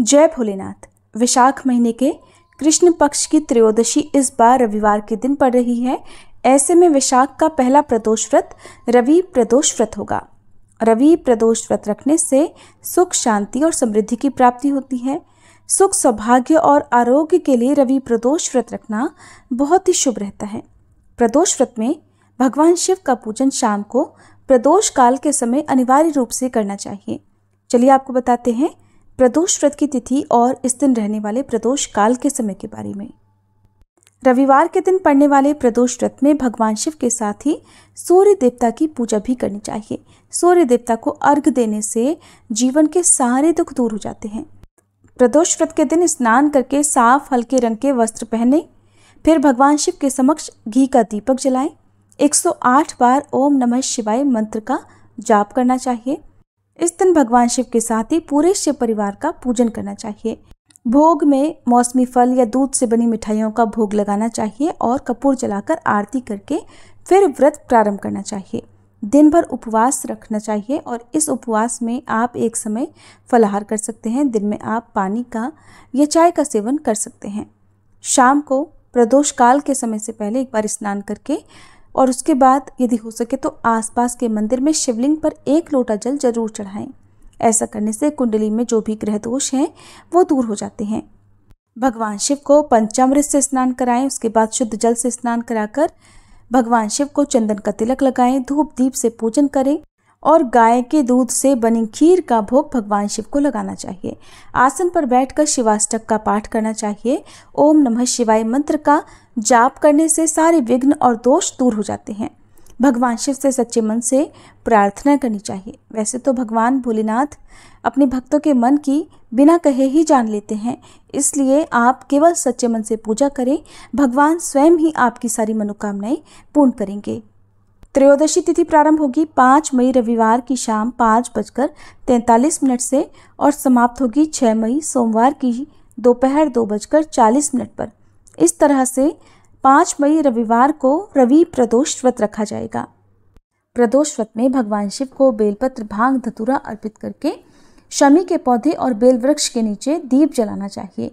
जय भोलेनाथ विशाख महीने के कृष्ण पक्ष की त्रयोदशी इस बार रविवार के दिन पड़ रही है ऐसे में विशाख का पहला प्रदोष व्रत रवि प्रदोष व्रत होगा रवि प्रदोष व्रत रखने से सुख शांति और समृद्धि की प्राप्ति होती है सुख सौभाग्य और आरोग्य के लिए रवि प्रदोष व्रत रखना बहुत ही शुभ रहता है प्रदोष व्रत में भगवान शिव का पूजन शाम को प्रदोष काल के समय अनिवार्य रूप से करना चाहिए चलिए आपको बताते हैं प्रदोष व्रत की तिथि और इस दिन रहने वाले प्रदोष काल के समय के बारे में रविवार के दिन पड़ने वाले प्रदोष व्रत में भगवान शिव के साथ ही सूर्य देवता की पूजा भी करनी चाहिए सूर्य देवता को अर्घ देने से जीवन के सारे दुख दूर हो जाते हैं प्रदोष व्रत के दिन स्नान करके साफ हल्के रंग के वस्त्र पहने फिर भगवान शिव के समक्ष घी का दीपक जलाएं 108 बार ओम नमः शिवाय मंत्र का जाप करना चाहिए इस दिन भगवान शिव के साथ ही पूरे शिव परिवार का पूजन करना चाहिए भोग में मौसमी फल या दूध से बनी मिठाइयों का भोग लगाना चाहिए और कपूर जलाकर आरती करके फिर व्रत प्रारंभ करना चाहिए दिन भर उपवास रखना चाहिए और इस उपवास में आप एक समय फलाहार कर सकते हैं दिन में आप पानी का या चाय का सेवन कर सकते हैं शाम को प्रदोष काल के समय से पहले एक बार स्नान करके और उसके बाद यदि हो सके तो आसपास के मंदिर में शिवलिंग पर एक लोटा जल जरूर चढ़ाएं ऐसा करने से कुंडली में जो भी ग्रह दोष हैं वो दूर हो जाते हैं भगवान शिव को पंचामृत से स्नान कराएं उसके बाद शुद्ध जल से स्नान कराकर भगवान शिव को चंदन का तिलक लगाएं धूप दीप से पूजन करें और गाय के दूध से बनी खीर का भोग भगवान शिव को लगाना चाहिए आसन पर बैठकर शिवाष्टक का पाठ करना चाहिए ओम नमः शिवाय मंत्र का जाप करने से सारे विघ्न और दोष दूर हो जाते हैं भगवान शिव से सच्चे मन से प्रार्थना करनी चाहिए वैसे तो भगवान भोलेनाथ अपने भक्तों के मन की बिना कहे ही जान लेते हैं इसलिए आप केवल सच्चे मन से पूजा करें भगवान स्वयं ही आपकी सारी मनोकामनाएं पूर्ण करेंगे त्रयोदशी तिथि प्रारंभ होगी पाँच मई रविवार की शाम पाँच बजकर तैंतालीस मिनट से और समाप्त होगी छः मई सोमवार की दोपहर दो बजकर चालीस मिनट पर इस तरह से पाँच मई रविवार को रवि प्रदोष व्रत रखा जाएगा प्रदोष व्रत में भगवान शिव को बेलपत्र भांग धतुरा अर्पित करके शमी के पौधे और बेल वृक्ष के नीचे दीप जलाना चाहिए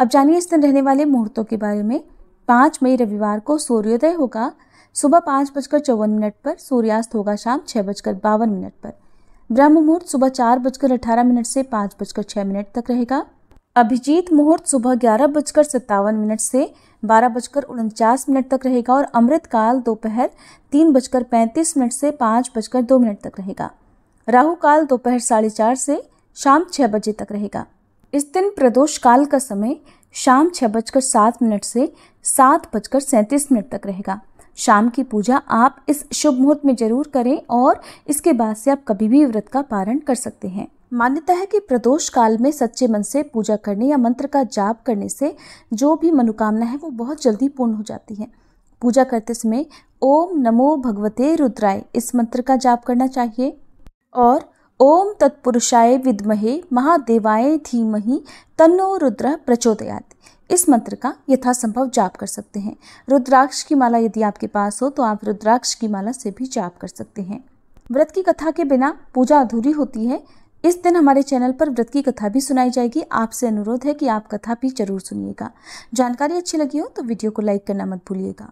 अब जानिए इस दिन रहने वाले मुहूर्तों के बारे में पाँच मई रविवार को सूर्योदय होगा सुबह पाँच बजकर चौवन मिनट पर सूर्यास्त होगा शाम छः बजकर बावन मिनट पर ब्रह्म मुहूर्त सुबह चार बजकर अठारह मिनट से पाँच बजकर छः मिनट तक रहेगा अभिजीत मुहूर्त सुबह ग्यारह बजकर सत्तावन मिनट से बारह बजकर उनचास मिनट तक रहेगा और अमृत काल दोपहर तीन बजकर पैंतीस मिनट से पाँच बजकर दो मिनट तक रहेगा राहु काल दोपहर साढ़े चार से शाम छः बजे तक रहेगा इस दिन प्रदोष काल का समय शाम छः बजकर सात मिनट से सात बजकर सैंतीस मिनट तक रहेगा शाम की पूजा आप इस शुभ मुहूर्त में जरूर करें और इसके बाद से आप कभी भी व्रत का पारण कर सकते हैं मान्यता है कि प्रदोष काल में सच्चे मन से पूजा करने या मंत्र का जाप करने से जो भी मनोकामना है वो बहुत जल्दी पूर्ण हो जाती है पूजा करते समय ओम नमो भगवते रुद्राय इस मंत्र का जाप करना चाहिए और ओम तत्पुरुषाय विद्महे महादेवाय धीमहि तन्नो रुद्र प्रचोदयात इस मंत्र का यथासंभव जाप कर सकते हैं रुद्राक्ष की माला यदि आपके पास हो तो आप रुद्राक्ष की माला से भी जाप कर सकते हैं व्रत की कथा के बिना पूजा अधूरी होती है इस दिन हमारे चैनल पर व्रत की कथा भी सुनाई जाएगी आपसे अनुरोध है कि आप कथा भी जरूर सुनिएगा जानकारी अच्छी लगी हो तो वीडियो को लाइक करना मत भूलिएगा